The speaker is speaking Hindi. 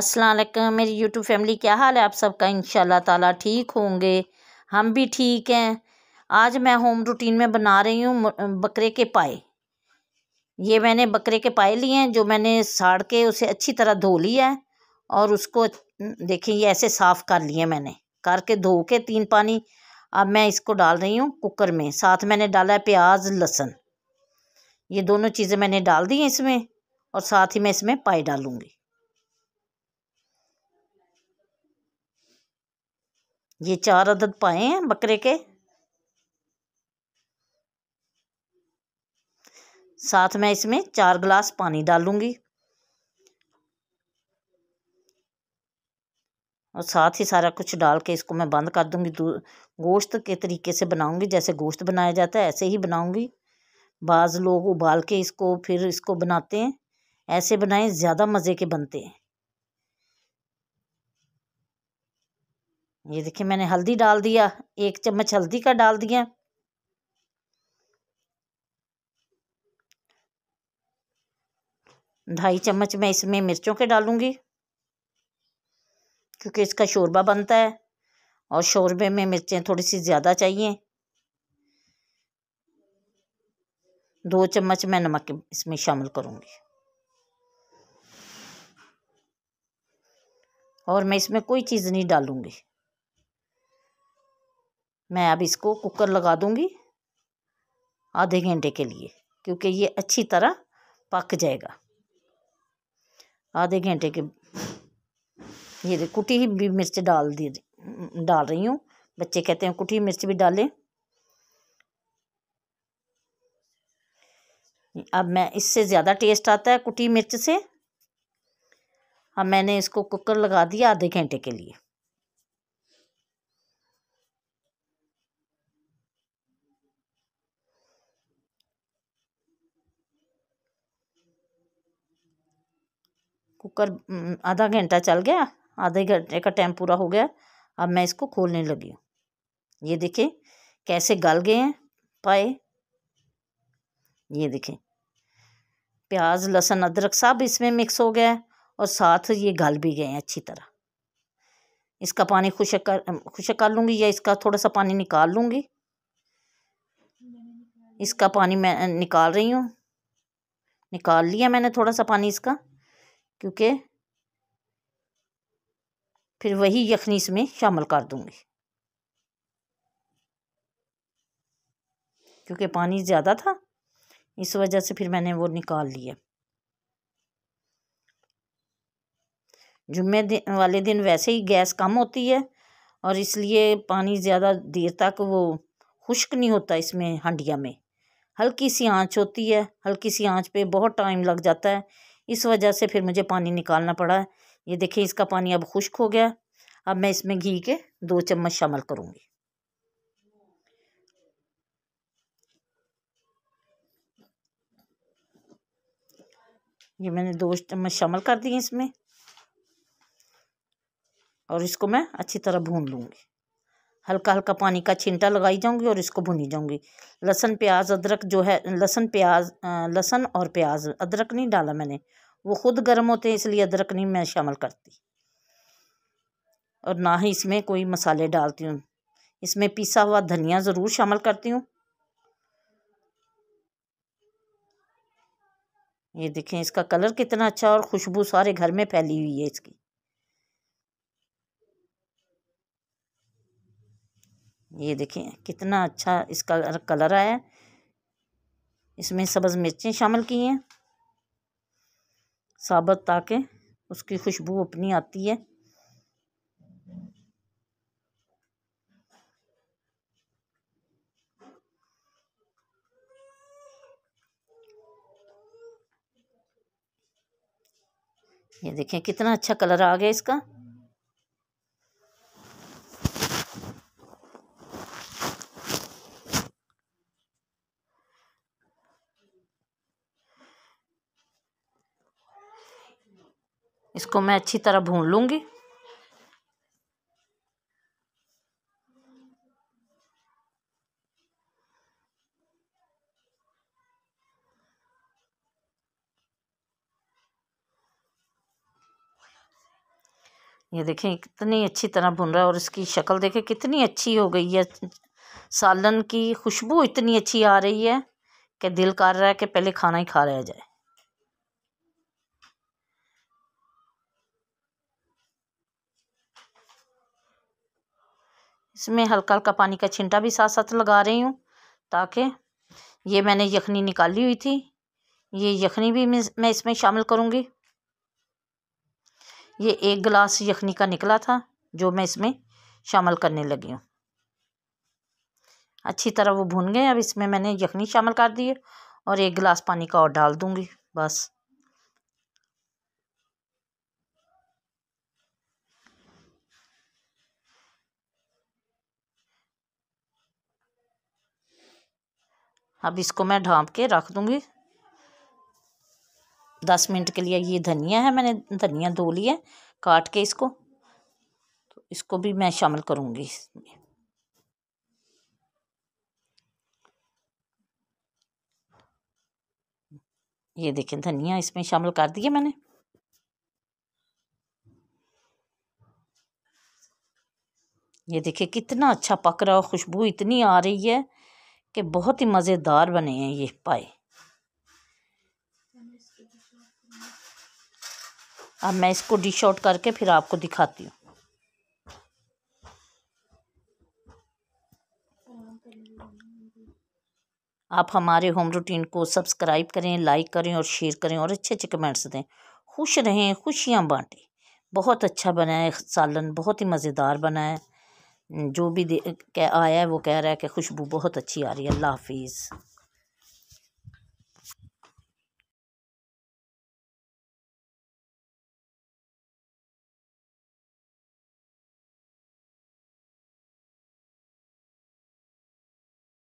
अस्सलाम मेरी यूट्यूब फैमिली क्या हाल है आप सबका इन ताला ठीक होंगे हम भी ठीक हैं आज मैं होम रूटीन में बना रही हूँ बकरे के पाए ये मैंने बकरे के पाए लिए हैं जो मैंने साड़ के उसे अच्छी तरह धो लिया है और उसको देखें ये ऐसे साफ़ कर लिए मैंने करके धो के तीन पानी अब मैं इसको डाल रही हूँ कुकर में साथ मैंने डाला है प्याज लहसुन ये दोनों चीज़ें मैंने डाल दी हैं इसमें और साथ ही मैं इसमें पाए डालूँगी ये चार अदद पाए हैं बकरे के साथ में इसमें चार गिलास पानी डालूंगी और साथ ही सारा कुछ डाल के इसको मैं बंद कर दूंगी गोश्त के तरीके से बनाऊंगी जैसे गोश्त बनाया जाता है ऐसे ही बनाऊंगी बाज़ लोग उबाल के इसको फिर इसको बनाते हैं ऐसे बनाएं ज़्यादा मज़े के बनते हैं ये देखिए मैंने हल्दी डाल दिया एक चम्मच हल्दी का डाल दिया ढाई चम्मच मैं इसमें मिर्चों के डालूंगी क्योंकि इसका शोरबा बनता है और शोरबे में मिर्चें थोड़ी सी ज़्यादा चाहिए दो चम्मच मैं नमक इसमें शामिल करूंगी और मैं इसमें कोई चीज़ नहीं डालूंगी मैं अब इसको कुकर लगा दूँगी आधे घंटे के लिए क्योंकि ये अच्छी तरह पक जाएगा आधे घंटे के ये कुटी भी मिर्च डाल दी डाल रही हूँ बच्चे कहते हैं कुटी मिर्च भी डालें अब मैं इससे ज़्यादा टेस्ट आता है कुटी मिर्च से अब मैंने इसको कुकर लगा दिया आधे घंटे के लिए कुकर आधा घंटा चल गया आधे घंटे का टाइम पूरा हो गया अब मैं इसको खोलने लगी हूँ ये देखें कैसे गल गए हैं पाए ये देखें प्याज लहसुन अदरक सब इसमें मिक्स हो गया है और साथ ये गल भी गए हैं अच्छी तरह इसका पानी खुशक कर खुशक कर लूँगी या इसका थोड़ा सा पानी निकाल लूँगी इसका पानी मैं निकाल रही हूँ निकाल लिया मैंने थोड़ा सा पानी इसका क्योंकि फिर वही यखनी इसमें शामिल कर दूंगी क्योंकि पानी ज़्यादा था इस वजह से फिर मैंने वो निकाल लिया जुम्मे दिन वाले दिन वैसे ही गैस कम होती है और इसलिए पानी ज़्यादा देर तक वो खुश्क नहीं होता इसमें हंडिया में हल्की सी आंच होती है हल्की सी आंच पे बहुत टाइम लग जाता है इस वजह से फिर मुझे पानी निकालना पड़ा ये देखिए इसका पानी अब खुश्क हो गया अब मैं इसमें घी के दो चम्मच शामिल करूँगी ये मैंने दो चम्मच शामिल कर दिए इसमें और इसको मैं अच्छी तरह भून लूँगी हल्का हल्का पानी का छिंटा लगाई जाऊंगी और इसको भुनी जाऊंगी लहसन प्याज अदरक जो है लहसन प्याज लहसन और प्याज अदरक नहीं डाला मैंने वो खुद गर्म होते हैं इसलिए अदरक नहीं मैं शामिल करती और ना ही इसमें कोई मसाले डालती हूँ इसमें पिसा हुआ धनिया ज़रूर शामिल करती हूँ ये देखें इसका कलर कितना अच्छा और खुशबू सारे घर में फैली हुई है इसकी ये देखें कितना अच्छा इसका कलर आया इसमें सब्ज़ मिर्चें शामिल की हैं साबत ताकि उसकी खुशबू अपनी आती है ये देखें कितना अच्छा कलर आ गया इसका इसको मैं अच्छी तरह भून लूँगी ये देखें कितनी अच्छी तरह भुन रहा है और इसकी शक्ल देखें कितनी अच्छी हो गई है सालन की खुशबू इतनी अच्छी आ रही है कि दिल कर रहा है कि पहले खाना ही खा लिया जाए इसमें हल्का हल्का पानी का छिंटा भी साथ साथ लगा रही हूँ ताकि ये मैंने यखनी निकाली हुई थी ये यखनी भी मैं इसमें शामिल करूँगी ये एक गिलास यखनी का निकला था जो मैं इसमें शामिल करने लगी हूँ अच्छी तरह वो भुन गए अब इसमें मैंने यखनी शामिल कर दी है और एक गिलास पानी का और डाल दूँगी बस अब इसको मैं ढाँप के रख दूँगी दस मिनट के लिए ये धनिया है मैंने धनिया धो लिया काट के इसको तो इसको भी मैं शामिल करूँगी इसमें ये देखें धनिया इसमें शामिल कर दिया मैंने ये देखिए कितना अच्छा पक रहा है खुशबू इतनी आ रही है कि बहुत ही मज़ेदार बने हैं ये पाए अब मैं इसको डिश आउट करके फिर आपको दिखाती हूँ आप हमारे होम रूटीन को सब्सक्राइब करें लाइक करें और शेयर करें और अच्छे अच्छे कमेंट्स दें खुश रहें खुशियाँ बांटें बहुत अच्छा बना है सालन बहुत ही मज़ेदार बना है जो भी आया है वो कह रहा है कि खुशबू बहुत अच्छी आ रही है अल्लाह हाफ़िज़